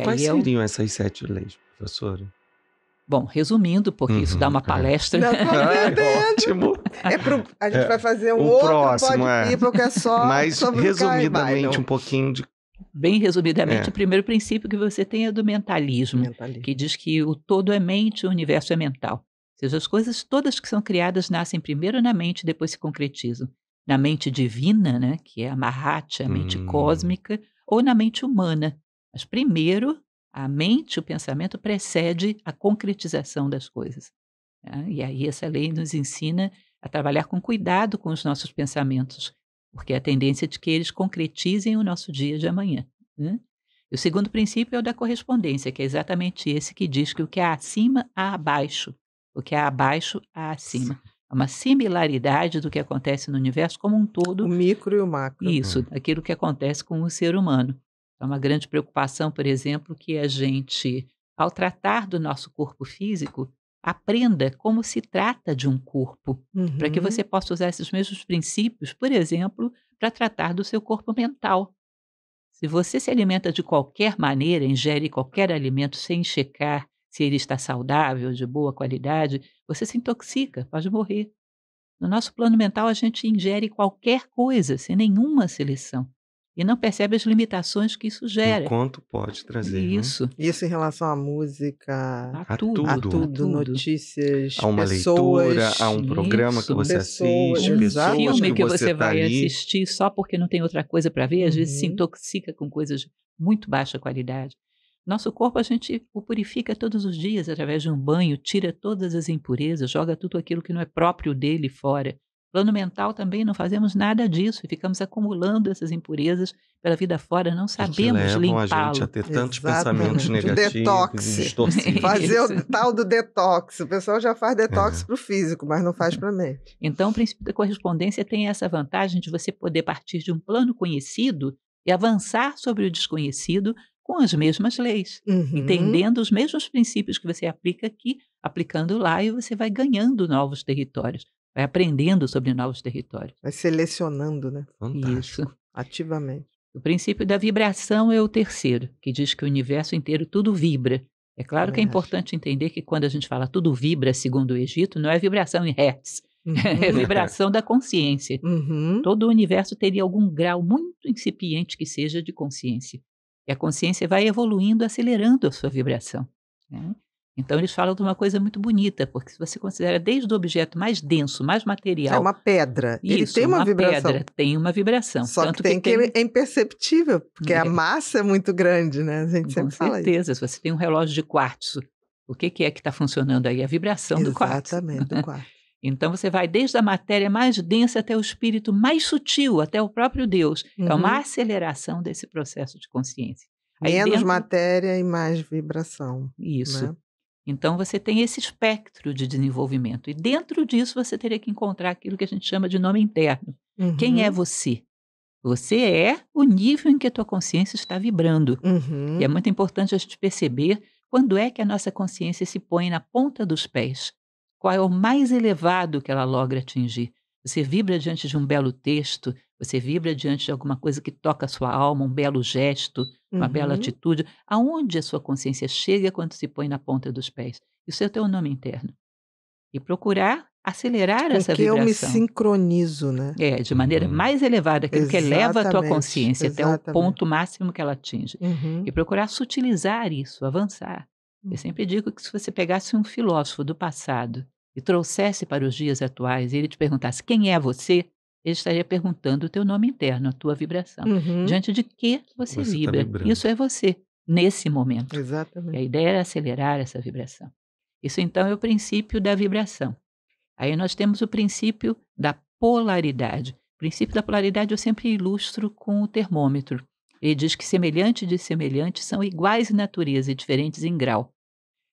Quais eu... É seriam essas sete leis, professora? Bom, resumindo, porque uhum, isso dá uhum, uma é. palestra. Não, ah, é né? ótimo. É pro, a gente é, vai fazer um outro próximo, é. que é só Mas resumidamente um pouquinho de Bem resumidamente, é. o primeiro princípio que você tem é do mentalismo, mentalismo, que diz que o todo é mente, o universo é mental. Ou seja, as coisas todas que são criadas nascem primeiro na mente, depois se concretizam. Na mente divina, né, que é a Mahatma, a mente hum. cósmica, ou na mente humana, mas primeiro, a mente, o pensamento precede a concretização das coisas. Né? E aí essa lei nos ensina a trabalhar com cuidado com os nossos pensamentos, porque é a tendência é de que eles concretizem o nosso dia de amanhã. Né? E o segundo princípio é o da correspondência, que é exatamente esse que diz que o que há acima há abaixo, o que há abaixo há acima. É uma similaridade do que acontece no universo como um todo. O micro e o macro. Isso, hum. aquilo que acontece com o ser humano. É uma grande preocupação, por exemplo, que a gente, ao tratar do nosso corpo físico, aprenda como se trata de um corpo, uhum. para que uhum. você possa usar esses mesmos princípios, por exemplo, para tratar do seu corpo mental. Se você se alimenta de qualquer maneira, ingere qualquer alimento sem checar se ele está saudável, de boa qualidade, você se intoxica, pode morrer. No nosso plano mental, a gente ingere qualquer coisa, sem nenhuma seleção e não percebe as limitações que isso gera. quanto pode trazer. Né? Isso. Né? Isso em relação à música, a, a tudo, a né? tudo, notícias, a uma pessoas, leitura, a um programa isso. que você pessoas, assiste, um pessoas filme que, você, tá vai ali. assistir só porque não tem outra coisa para ver, às uhum. vezes se uhum. intoxica com coisas de muito baixa qualidade. Nosso corpo a gente o purifica todos os dias através de um banho, tira todas as impurezas, joga tudo aquilo que não é próprio dele fora. Plano mental também não fazemos nada disso e ficamos acumulando essas impurezas pela vida fora, não sabemos limpá-lo. a gente a ter tantos Exatamente. pensamentos negativos, detox. Fazer o tal do detox. O pessoal já faz é. detox é. para o físico, mas não faz uhum. para a mente. Então, o princípio da correspondência tem essa vantagem de você poder partir de um plano conhecido e avançar sobre o desconhecido com as mesmas leis, uhum. entendendo os mesmos princípios que você aplica aqui, aplicando lá e você vai ganhando novos territórios vai aprendendo sobre novos territórios. Vai selecionando, né? Fantástico. Isso. Ativamente. O princípio da vibração é o terceiro, que diz que o universo inteiro tudo vibra. É claro que é importante entender que quando a gente fala tudo vibra, segundo o Egito, não é vibração em hertz, uhum. é vibração da consciência. Uhum. Todo o universo teria algum grau muito incipiente que seja de consciência. E a consciência vai evoluindo, acelerando a sua vibração. Né? Então eles falam de uma coisa muito bonita, porque se você considera desde o objeto mais denso, mais é material. É uma pedra. Isso, Ele tem uma, uma vibração. pedra tem uma vibração. Só Tanto que tem que, tem... é imperceptível, porque é. a uhum. massa é muito grande, né? A gente Com sempre fala certeza. isso. Com certeza, se você tem um relógio de quartzo, o que, que é que está funcionando aí? A vibração Exatamente, do quartzo. Exatamente, do quartzo. Então você vai desde a matéria mais densa até o espírito mais sutil, até o próprio Deus. Uhum. É uma uhum. aceleração desse processo de consciência. Aí Menos dentro... matéria e mais vibração. Isso. Né? Então, você tem esse espectro de desenvolvimento. E dentro disso, você teria que encontrar aquilo que a gente chama de nome interno. Uhum. Quem é uhum. você? Você é o nível em que a tua consciência está vibrando. Uhum. E é uhum. muito importante a gente perceber quando é que a nossa consciência se põe na ponta dos pés. Qual é o mais elevado que ela logra atingir? Você vibra diante de um belo texto, você vibra diante de alguma coisa que toca a sua alma, um belo gesto, uma uhum. bela atitude. Aonde a sua consciência chega quando se põe na ponta dos pés? Isso é o teu nome interno. E procurar acelerar Com essa que vibração. eu me sincronizo, né? É, de maneira uhum. mais elevada, aquilo exatamente, que eleva a tua consciência exatamente. até o ponto máximo que ela atinge. Uhum. E procurar sutilizar isso, avançar. Eu hum. sempre digo que se você pegasse um filósofo do passado e trouxesse para os dias atuais e ele te perguntasse quem é você, ele estaria perguntando o teu nome interno, a tua vibração. Uhum. Diante de que você, você tá vibra. Tá Isso é você, nesse momento. Exatamente. E a ideia era acelerar essa vibração. Isso, então, é o princípio da vibração. Aí nós temos o princípio da polaridade. O princípio da polaridade eu sempre ilustro com o termômetro. Ele diz que semelhante de semelhante são iguais em natureza e diferentes em grau.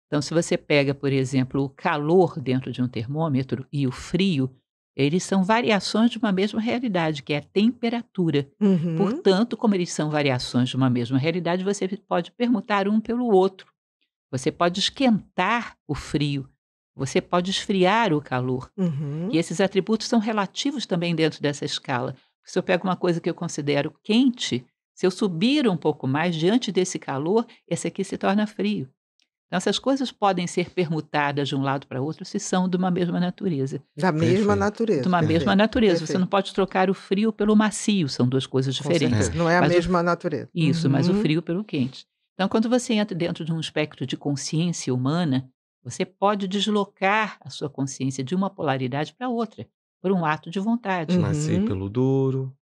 Então, se você pega, por exemplo, o calor dentro de um termômetro e o frio, eles são variações de uma mesma realidade, que é a temperatura. Uhum. Portanto, como eles são variações de uma mesma realidade, você pode permutar um pelo outro. Você pode esquentar o frio, você pode esfriar o calor. Uhum. E esses atributos são relativos também dentro dessa escala. Se eu pego uma coisa que eu considero quente, se eu subir um pouco mais diante desse calor, esse aqui se torna frio. Então, essas coisas podem ser permutadas de um lado para outro se são de uma mesma natureza. Da mesma Perfeito. natureza. De uma Perfeito. mesma natureza. Perfeito. Você não pode trocar o frio pelo macio, são duas coisas diferentes. Não é a mas mesma o... natureza. Isso, uhum. mas o uhum. frio pelo quente. Então, quando você entra dentro de um espectro de consciência humana, você pode deslocar a sua consciência de uma polaridade para outra, por um ato de vontade. Uhum. Macio pelo duro.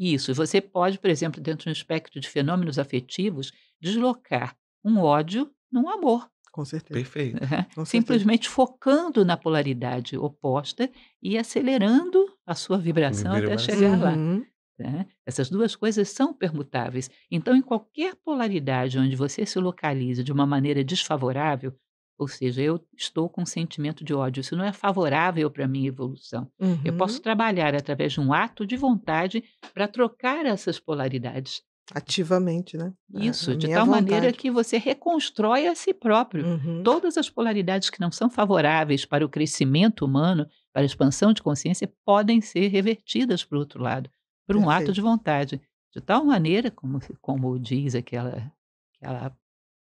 Isso. Você pode, por exemplo, dentro de um espectro de fenômenos afetivos, deslocar um ódio num amor. Com certeza. Perfeito. Né? Com Simplesmente certeza. focando na polaridade oposta e acelerando a sua vibração, até chegar lá. Uhum. Né? Essas duas coisas são permutáveis. Então, em qualquer polaridade onde você se localiza de uma maneira desfavorável, ou seja, eu estou com um sentimento de ódio, isso não é favorável para a minha evolução. Uhum. Eu posso trabalhar através de um ato de vontade para trocar essas polaridades Ativamente, né? É, Isso, é, de tal vontade. maneira que você reconstrói a si próprio. Uhum. Todas as polaridades que não são favoráveis para o crescimento humano, para a expansão de consciência, podem ser revertidas para o outro lado, por um Perfeito. ato de vontade. De tal maneira, como, como diz aquela, aquela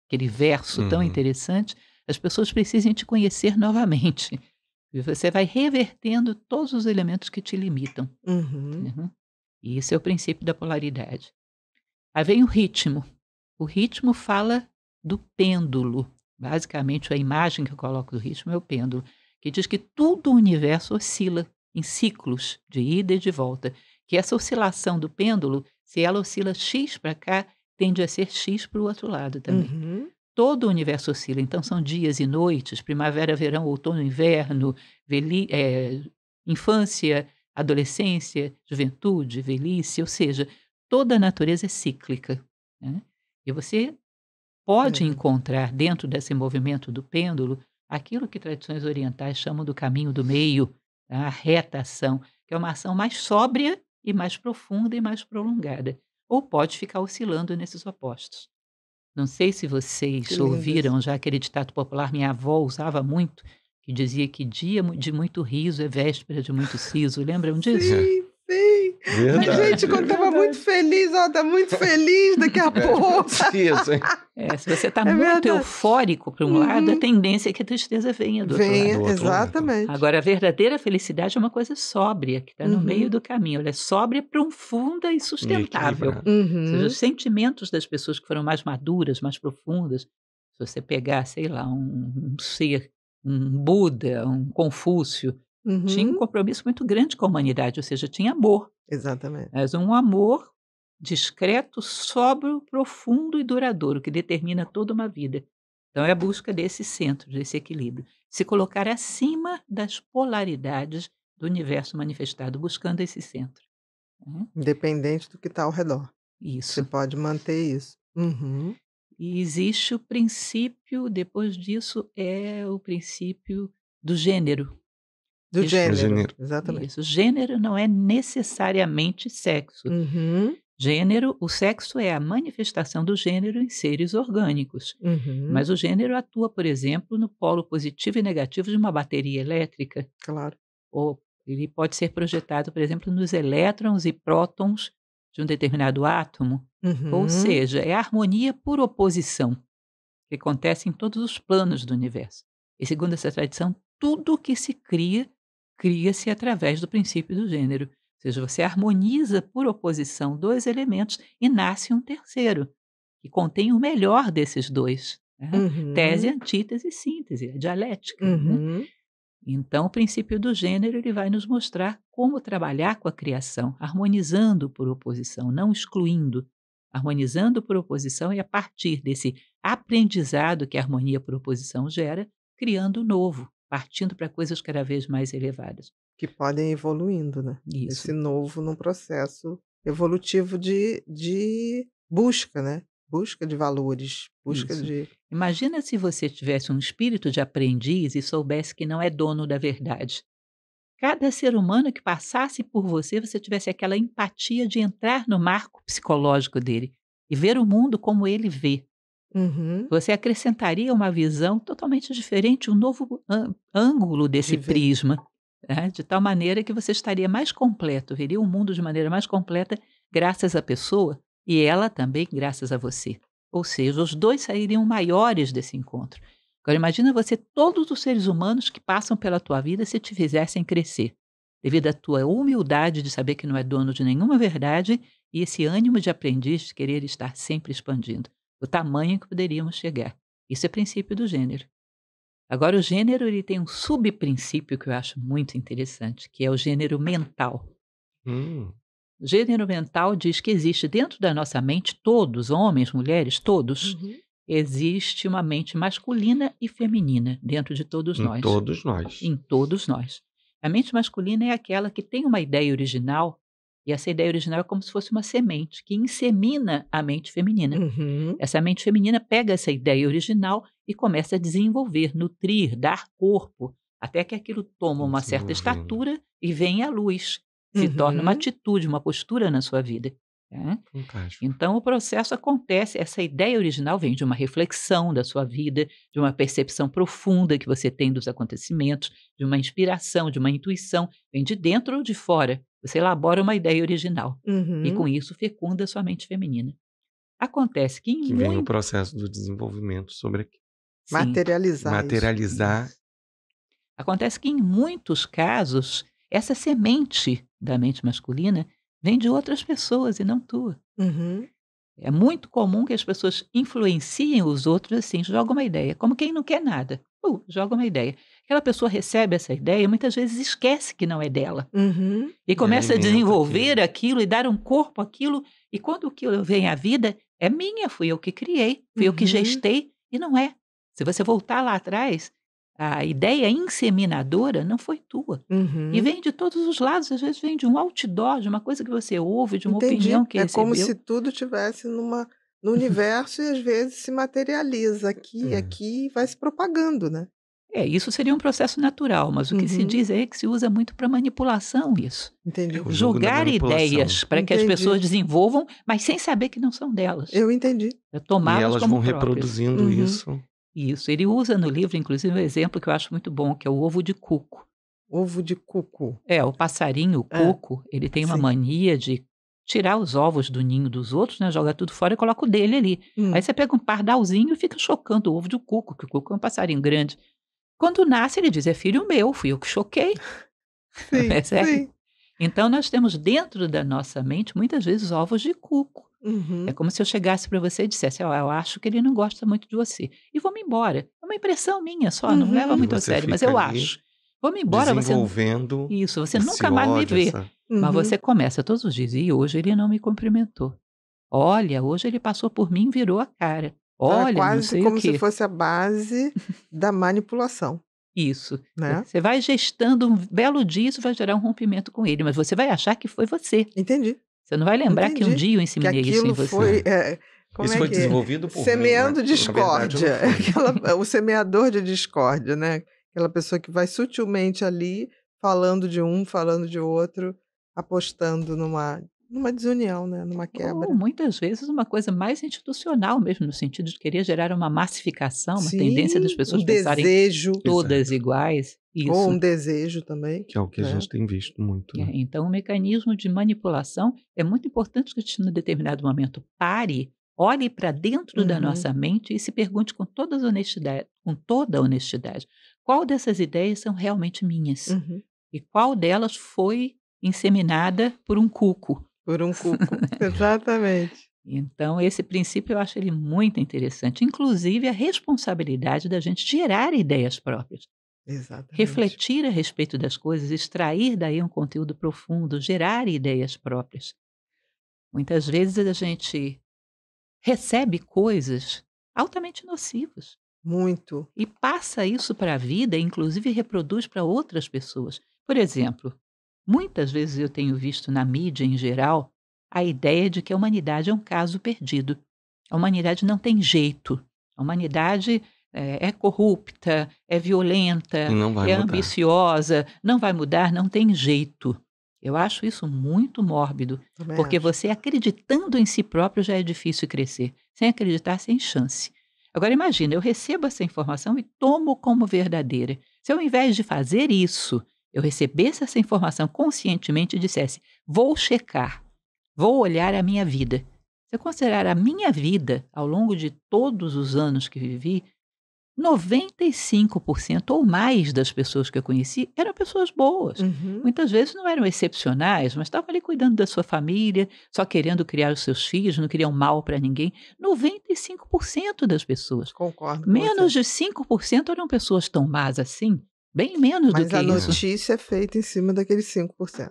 aquele verso uhum. tão interessante, as pessoas precisam te conhecer novamente. E você vai revertendo todos os elementos que te limitam. Uhum. Uhum. E esse é o princípio da polaridade. Aí vem o ritmo. O ritmo fala do pêndulo. Basicamente, a imagem que eu coloco do ritmo é o pêndulo, que diz que todo o universo oscila em ciclos de ida e de volta. Que essa oscilação do pêndulo, se ela oscila x para cá, tende a ser x para o outro lado também. Uhum. Todo o universo oscila, então são dias e noites, primavera, verão, outono, inverno, veli, é, infância, adolescência, juventude, velhice, ou seja, toda a natureza é cíclica. Né? E você pode uhum. encontrar dentro desse movimento do pêndulo aquilo que tradições orientais chamam do caminho do meio, tá, a reta ação, que é uma ação mais sóbria e mais profunda e mais prolongada, ou pode ficar oscilando nesses opostos. Não sei se vocês ouviram já aquele ditado popular, minha avó usava muito, que dizia que dia de muito riso é véspera de muito siso. Lembram disso? Sim. Verdade. gente, quando tava muito feliz, ó, tá muito feliz daqui a é pouco. Isso, hein? É, se você está é muito eufórico para um uhum. lado, a uhum. tendência é que a tristeza venha do venha, outro lado. exatamente. Agora, a verdadeira felicidade é uma coisa sóbria, que está uhum. no meio do caminho. Ela é sóbria, profunda e sustentável. uhum. Ou seja, os sentimentos das pessoas que foram mais maduras, mais profundas, se você pegar, sei lá, um, um ser, um Buda, um Confúcio, tinha um uhum. compromisso muito grande com a humanidade, ou seja, tinha amor. Exatamente. Mas um amor discreto, sóbrio, profundo e duradouro, que determina toda uma vida. Então, é a busca desse centro, desse equilíbrio. Se colocar acima das polaridades do universo manifestado, buscando esse centro. Uhum. Independente do que está ao redor. Isso. Você pode manter isso. Uhum. E existe o princípio, depois disso, é o princípio do gênero, do gênero. gênero. Exatamente. Isso. Gênero não é necessariamente sexo. Uhum. Gênero, o sexo é a manifestação do gênero em seres orgânicos. Uhum. Mas o gênero atua, por exemplo, no polo positivo e negativo de uma bateria elétrica. Claro. Ou ele pode ser projetado, por exemplo, nos elétrons e prótons de um determinado átomo. Uhum. Ou seja, é harmonia por oposição, que acontece em todos os planos do universo. E segundo essa tradição, tudo que se cria cria-se através do princípio do gênero. Ou seja, você harmoniza por oposição dois elementos e nasce um terceiro, que contém o melhor desses dois. Né? Uhum. Tese, antítese e síntese, a é dialética. Né? Uhum. Né? Então, o princípio do gênero ele vai nos mostrar como trabalhar com a criação, harmonizando por oposição, não excluindo. Harmonizando por oposição e a partir desse aprendizado que a harmonia por oposição gera, criando o novo, partindo para coisas cada vez mais elevadas. Que podem evoluindo, né? Isso. Esse novo num processo evolutivo de, de busca, né? Busca de valores, busca Isso. de. Imagina se você tivesse um espírito de aprendiz e soubesse que não é dono da verdade. Cada ser humano que passasse por você, você tivesse aquela empatia de entrar no marco psicológico dele e ver o mundo como ele vê, Uhum. Você acrescentaria uma visão totalmente diferente, um novo ângulo desse de prisma, né? de tal maneira que você estaria mais completo, veria o mundo de maneira mais completa, graças à pessoa e ela também graças a você. Ou seja, os dois sairiam maiores desse encontro. Agora imagina você, todos os seres humanos que passam pela tua vida se te fizessem crescer, devido à tua humildade de saber que não é dono de nenhuma verdade e esse ânimo de aprendiz de querer estar sempre expandindo o tamanho que poderíamos chegar. Isso é princípio do gênero. Agora, o gênero ele tem um subprincípio que eu acho muito interessante, que é o gênero mental. Hum. O gênero mental diz que existe dentro da nossa mente, todos, homens, mulheres, todos, uhum. existe uma mente masculina e feminina dentro de todos em nós. Em todos nós. Em todos nós. A mente masculina é aquela que tem uma ideia original e essa ideia original é como se fosse uma semente que insemina a mente feminina. Uhum. Essa mente feminina pega essa ideia original e começa a desenvolver, nutrir, dar corpo, até que aquilo toma uma certa estatura e vem à luz, se uhum. torna uma uhum. atitude, uma postura na sua vida. Né? Então, o processo acontece. Essa ideia original vem de uma reflexão da sua vida, de uma percepção profunda que você tem dos acontecimentos, de uma inspiração, de uma intuição. Vem de dentro ou de fora. Você elabora uma ideia original. Uhum. E com uhum. isso fecunda a sua mente feminina. Acontece que em. Que vem muito... o processo do desenvolvimento sobre. Sim, materializar. Materializar. Acontece que em muitos casos, essa semente da mente masculina vem de outras pessoas e não tua. Uhum. É muito comum que as pessoas influenciem os outros assim, joga uma ideia, como quem não quer nada, uh, joga uma ideia. Aquela pessoa recebe essa ideia e muitas vezes esquece que não é dela. Uhum. E começa a desenvolver aquilo. aquilo e dar um corpo àquilo. E quando aquilo vem à vida, é minha, fui eu que criei, fui uhum. eu que uhum. gestei, e não é. Se você voltar lá atrás, a ideia inseminadora não foi tua. Uhum. E vem de todos os lados, às vezes vem de um outdoor, de uma coisa que você ouve, de uma Entendi. opinião que é recebeu. É como se tudo tivesse numa no universo e às vezes se materializa aqui e hum. aqui e vai se propagando, né? É, isso seria um processo natural, mas o que uhum. se diz é que se usa muito para manipulação isso. Entendi. É Jogar ideias para que as pessoas desenvolvam, mas sem saber que não são delas. Eu entendi. É e elas vão próprias. reproduzindo uhum. isso. Isso. Ele usa no livro, inclusive, um exemplo que eu acho muito bom, que é o ovo de cuco. Ovo de cuco. É, o passarinho, o é, cuco, é. ele tem uma Sim. mania de tirar os ovos do ninho dos outros, né? Joga tudo fora e coloca o dele ali. Hum. Aí você pega um pardalzinho e fica chocando o ovo de cuco, que o cuco é um passarinho grande. Quando nasce, ele diz: é filho meu, fui eu que choquei. Sim, é sim. Então, nós temos dentro da nossa mente, muitas vezes, ovos de cuco. Uhum. É como se eu chegasse para você e dissesse: oh, Eu acho que ele não gosta muito de você. E vou-me embora. É uma impressão minha só, uhum. não leva muito a sério, mas eu acho. Vou-me embora. Desenvolvendo você... Isso, você nunca mais me vê. Essa... Uhum. Mas você começa todos os dias. E hoje ele não me cumprimentou. Olha, hoje ele passou por mim e virou a cara. Tá Olha, é quase como se fosse a base da manipulação. Isso. Né? Você vai gestando um belo dia, isso vai gerar um rompimento com ele, mas você vai achar que foi você. Entendi. Você não vai lembrar Entendi. que um dia eu ensinei que isso em você. Foi, é, isso é foi é? desenvolvido por Semeando mim, né? discórdia. Aquela, o semeador de discórdia, né? Aquela pessoa que vai sutilmente ali, falando de um, falando de outro, apostando numa numa desunião, né? numa quebra. Ou, oh, muitas vezes uma coisa mais institucional mesmo, no sentido de querer gerar uma massificação, uma Sim, tendência das pessoas um pensarem desejo. todas Exato. iguais. Isso. Ou um desejo também. Que é o que né? a gente tem visto muito. É, né? É, então, o mecanismo de manipulação é muito importante que a gente, em determinado momento, pare, olhe para dentro uhum. da nossa mente e se pergunte com toda honestidade, com toda honestidade, qual dessas ideias são realmente minhas uhum. e qual delas foi inseminada por um cuco. Por um cuco, exatamente. Então, esse princípio eu acho ele muito interessante, inclusive a responsabilidade da gente gerar ideias próprias. Exatamente. Refletir a respeito das coisas, extrair daí um conteúdo profundo, gerar ideias próprias. Muitas vezes a gente recebe coisas altamente nocivas. Muito. E passa isso para a vida, inclusive reproduz para outras pessoas. Por exemplo, muitas vezes eu tenho visto na mídia em geral a ideia de que a humanidade é um caso perdido. A humanidade não tem jeito. A humanidade é, é corrupta, é violenta, é mudar. ambiciosa, não vai mudar, não tem jeito. Eu acho isso muito mórbido, Também porque acho. você acreditando em si próprio já é difícil crescer. Sem acreditar, sem chance. Agora imagina, eu recebo essa informação e tomo como verdadeira. Se ao invés de fazer isso, eu recebesse essa informação conscientemente e dissesse: vou checar, vou olhar a minha vida. Se eu considerar a minha vida ao longo de todos os anos que vivi, 95% ou mais das pessoas que eu conheci eram pessoas boas. Uhum. Muitas vezes não eram excepcionais, mas estavam ali cuidando da sua família, só querendo criar os seus filhos, não queriam mal para ninguém. 95% das pessoas. Concordo. Menos de 5% eram pessoas tão más assim. Bem menos mas do que isso. Mas a notícia é feita em cima daqueles 5%.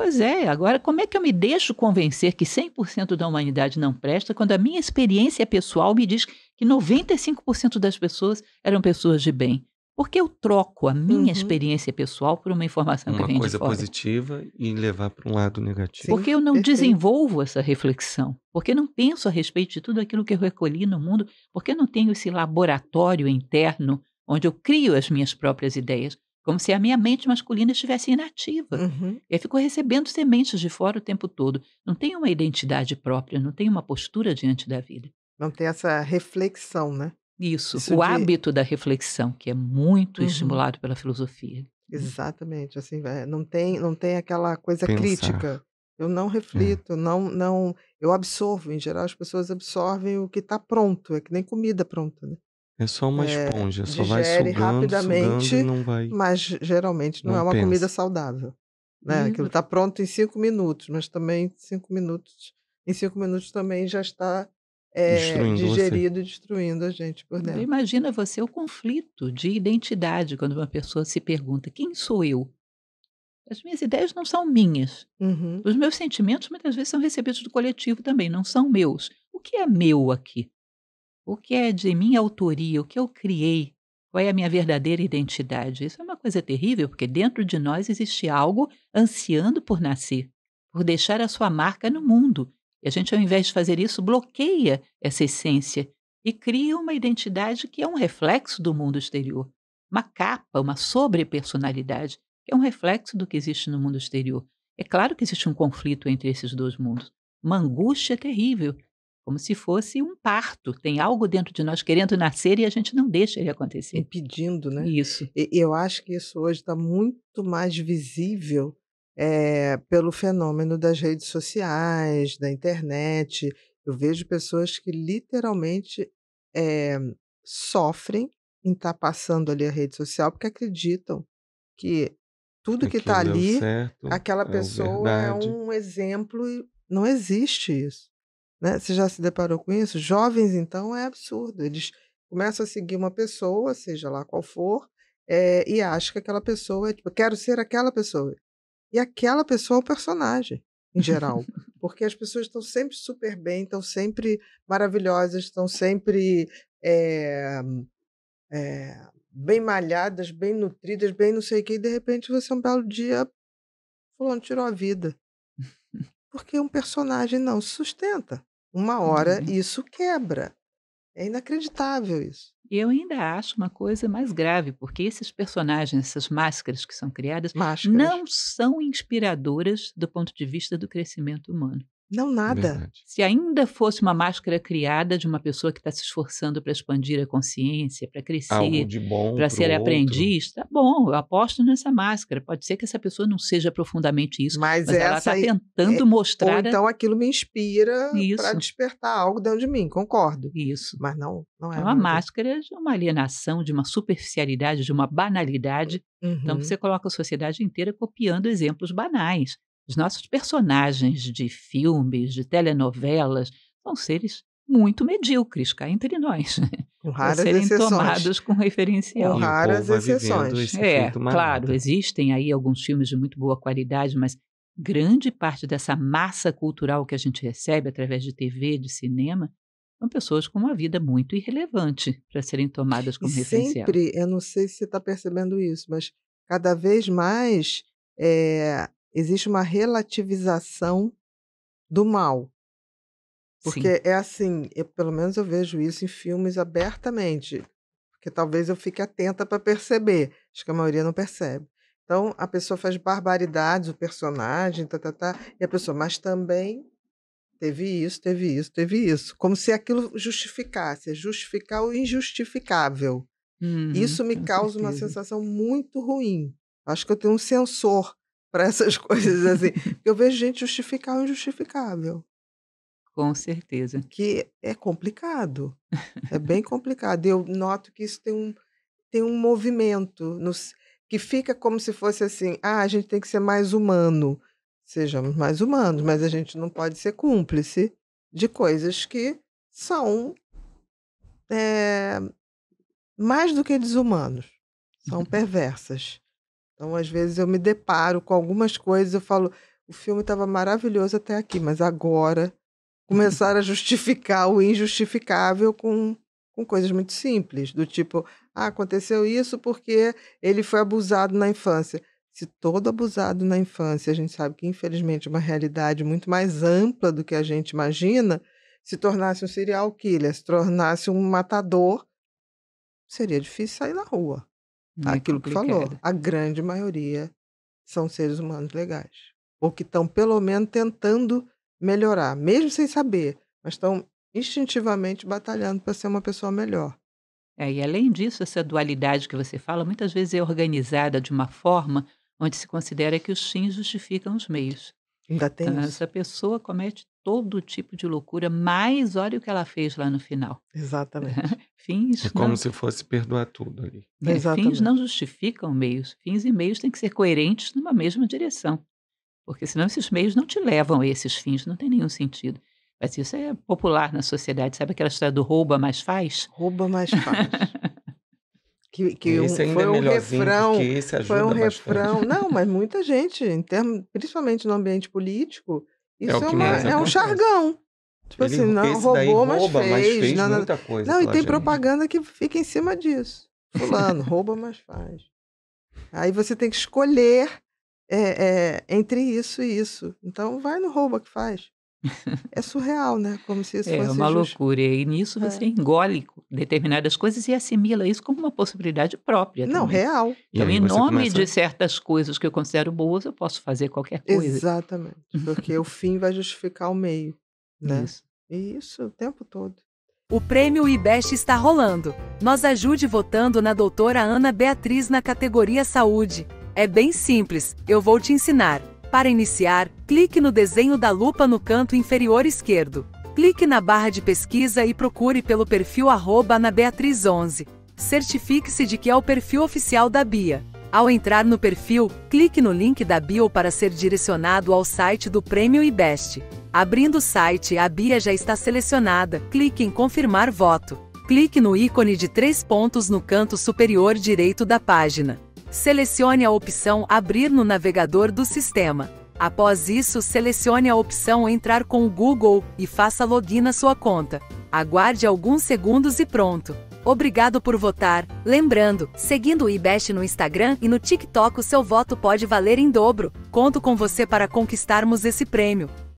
Pois é, agora como é que eu me deixo convencer que 100% da humanidade não presta quando a minha experiência pessoal me diz que 95% das pessoas eram pessoas de bem? Porque eu troco a minha uhum. experiência pessoal por uma informação uma que vem Uma coisa positiva e levar para um lado negativo. Sim, porque eu não perfeito. desenvolvo essa reflexão. Porque não penso a respeito de tudo aquilo que eu recolhi no mundo. Porque eu não tenho esse laboratório interno onde eu crio as minhas próprias ideias. Como se a minha mente masculina estivesse inativa. Uhum. E ficou recebendo sementes de fora o tempo todo. Não tem uma identidade própria, não tem uma postura diante da vida. Não tem essa reflexão, né? Isso, Isso o de... hábito da reflexão, que é muito uhum. estimulado pela filosofia. Né? Exatamente, assim, é, não tem, não tem aquela coisa Pensar. crítica. Eu não é. reflito, é. não, não, eu absorvo. Em geral, as pessoas absorvem o que está pronto, é que nem comida pronta, né? É só uma é, esponja, só vai sugando, rapidamente, sugando não vai. Mas geralmente não, não é uma pensa. comida saudável, né? Uhum. Aquilo está pronto em cinco minutos, mas também cinco minutos, em cinco minutos também já está é, destruindo digerido, você. destruindo a gente por então, dentro. Imagina você o conflito de identidade quando uma pessoa se pergunta quem sou eu. As minhas ideias não são minhas. Uhum. Os meus sentimentos muitas vezes são recebidos do coletivo também, não são meus. O que é meu aqui? O que é de minha autoria? O que eu criei? Qual é a minha verdadeira identidade? Isso é uma coisa terrível, porque dentro de nós existe algo ansiando por nascer, por deixar a sua marca no mundo. E a gente, ao invés de fazer isso, bloqueia essa essência e cria uma identidade que é um reflexo do mundo exterior, uma capa, uma sobrepersonalidade, que é um reflexo do que existe no mundo exterior. É claro que existe um conflito entre esses dois mundos, uma angústia terrível como se fosse um parto. Tem algo dentro de nós querendo nascer e a gente não deixa ele acontecer. Impedindo, né? Isso. E eu acho que isso hoje está muito mais visível é, pelo fenômeno das redes sociais, da internet. Eu vejo pessoas que literalmente é, sofrem em estar tá passando ali a rede social porque acreditam que tudo que está ali, certo, aquela é pessoa é, é um exemplo. E não existe isso. Né? Você já se deparou com isso? Jovens, então, é absurdo. Eles começam a seguir uma pessoa, seja lá qual for, é, e acham que aquela pessoa é tipo, quero ser aquela pessoa. E aquela pessoa é o personagem, em geral. porque as pessoas estão sempre super bem, estão sempre maravilhosas, estão sempre é, é, bem malhadas, bem nutridas, bem não sei o quê, e de repente você, um belo dia, fulano tirou a vida. Porque um personagem não se sustenta. Uma hora uhum. isso quebra. É inacreditável isso. E eu ainda acho uma coisa mais grave, porque esses personagens, essas máscaras que são criadas, máscaras. não são inspiradoras do ponto de vista do crescimento humano. Não, nada. Verdade. Se ainda fosse uma máscara criada de uma pessoa que está se esforçando para expandir a consciência, para crescer, para ser aprendiz, tá bom, eu aposto nessa máscara. Pode ser que essa pessoa não seja profundamente isso, mas, mas ela está tentando é, mostrar. Ou então aquilo me inspira para despertar algo dentro de mim, concordo. Isso. Mas não, não é. Uma então, máscara de é uma alienação, de uma superficialidade, de uma banalidade. Então, uhum. Então você coloca a sociedade inteira copiando exemplos banais. Os nossos personagens de filmes, de telenovelas, são seres muito medíocres cá entre nós. Com raras serem exceções. tomados com referencial. Com raras exceções. É, claro, existem aí alguns filmes de muito boa qualidade, mas grande parte dessa massa cultural que a gente recebe através de TV, de cinema, são pessoas com uma vida muito irrelevante para serem tomadas como e referencial. Sempre, eu não sei se você está percebendo isso, mas cada vez mais é, existe uma relativização do mal. Porque Sim. é assim, eu, pelo menos eu vejo isso em filmes abertamente, porque talvez eu fique atenta para perceber, acho que a maioria não percebe. Então, a pessoa faz barbaridades, o personagem, tá, tá, tá, e a pessoa, mas também teve isso, teve isso, teve isso. Como se aquilo justificasse, é justificar o injustificável. Uhum, isso me causa certeza. uma sensação muito ruim. Acho que eu tenho um sensor para essas coisas assim. Eu vejo gente justificar o injustificável. Com certeza. Que é complicado. É bem complicado. Eu noto que isso tem um, tem um movimento no, que fica como se fosse assim: ah, a gente tem que ser mais humano. Sejamos mais humanos, mas a gente não pode ser cúmplice de coisas que são é, mais do que desumanos, são perversas. Então, às vezes, eu me deparo com algumas coisas, eu falo, o filme estava maravilhoso até aqui, mas agora começar a justificar o injustificável com, com coisas muito simples, do tipo, ah, aconteceu isso porque ele foi abusado na infância. Se todo abusado na infância, a gente sabe que, infelizmente, é uma realidade muito mais ampla do que a gente imagina, se tornasse um serial killer, se tornasse um matador, seria difícil sair na rua. Muito né, aquilo que falou. A grande maioria são seres humanos legais. Ou que estão, pelo menos, tentando melhorar, mesmo sem saber, mas estão instintivamente batalhando para ser uma pessoa melhor. É, e além disso, essa dualidade que você fala muitas vezes é organizada de uma forma onde se considera que os fins justificam os meios. Ainda tem então, isso. Essa pessoa comete todo tipo de loucura, mas olha o que ela fez lá no final. Exatamente. Fins é como não... se fosse perdoar tudo ali. É, fins não justificam meios. Fins e meios têm que ser coerentes numa mesma direção. Porque senão esses meios não te levam a esses fins, não tem nenhum sentido. Mas isso é popular na sociedade, sabe aquela história do rouba mais faz? Rouba mais faz. que, que esse um, foi é um refrão, foi um bastante. refrão. Não, mas muita gente, em termo, principalmente no ambiente político, é isso é, é, uma, é um jargão. Tipo, tipo ele, assim, não, roubou, mas, rouba, fez, mas fez não, muita coisa. Não, e tem gente. propaganda que fica em cima disso. Fulano, rouba, mas faz. Aí você tem que escolher é, é, entre isso e isso. Então vai no rouba que faz. É surreal, né? Como se isso é, fosse. É uma justo. loucura. E nisso é. você engole determinadas coisas e assimila isso como uma possibilidade própria. Não, também. real. Então, em nome começa... de certas coisas que eu considero boas, eu posso fazer qualquer coisa. Exatamente. Porque o fim vai justificar o meio né? Isso. Isso, o tempo todo. O prêmio IBEST está rolando. Nos ajude votando na doutora Ana Beatriz na categoria Saúde. É bem simples, eu vou te ensinar. Para iniciar, clique no desenho da lupa no canto inferior esquerdo. Clique na barra de pesquisa e procure pelo perfil anabeatriz11. Certifique-se de que é o perfil oficial da Bia. Ao entrar no perfil, clique no link da bio para ser direcionado ao site do Prêmio IBEST. Abrindo o site, a Bia já está selecionada. Clique em Confirmar voto. Clique no ícone de três pontos no canto superior direito da página. Selecione a opção Abrir no navegador do sistema. Após isso, selecione a opção Entrar com o Google e faça login na sua conta. Aguarde alguns segundos e pronto. Obrigado por votar. Lembrando, seguindo o IBEST no Instagram e no TikTok, o seu voto pode valer em dobro. Conto com você para conquistarmos esse prêmio.